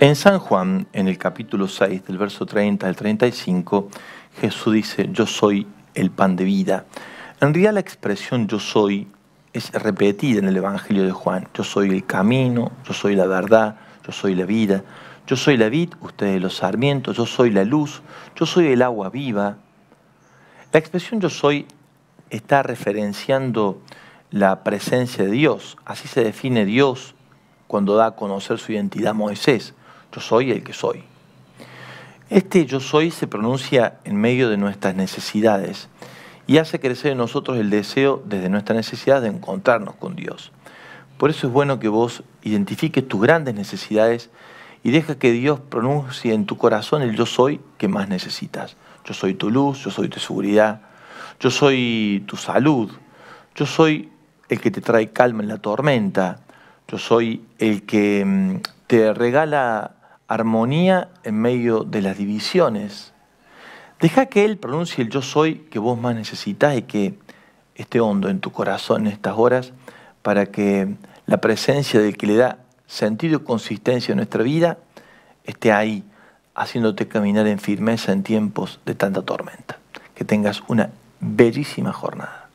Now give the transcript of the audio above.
En San Juan, en el capítulo 6, del verso 30 al 35, Jesús dice, yo soy el pan de vida. En realidad la expresión yo soy es repetida en el Evangelio de Juan. Yo soy el camino, yo soy la verdad, yo soy la vida, yo soy la vid, ustedes los sarmientos, yo soy la luz, yo soy el agua viva. La expresión yo soy está referenciando la presencia de Dios. Así se define Dios cuando da a conocer su identidad a Moisés. Yo soy el que soy. Este yo soy se pronuncia en medio de nuestras necesidades y hace crecer en nosotros el deseo desde nuestra necesidad de encontrarnos con Dios. Por eso es bueno que vos identifiques tus grandes necesidades y deja que Dios pronuncie en tu corazón el yo soy que más necesitas. Yo soy tu luz, yo soy tu seguridad, yo soy tu salud, yo soy el que te trae calma en la tormenta, yo soy el que mm, te regala armonía en medio de las divisiones. Deja que Él pronuncie el yo soy que vos más necesitas y que esté hondo en tu corazón en estas horas para que la presencia del que le da sentido y consistencia a nuestra vida esté ahí, haciéndote caminar en firmeza en tiempos de tanta tormenta. Que tengas una bellísima jornada.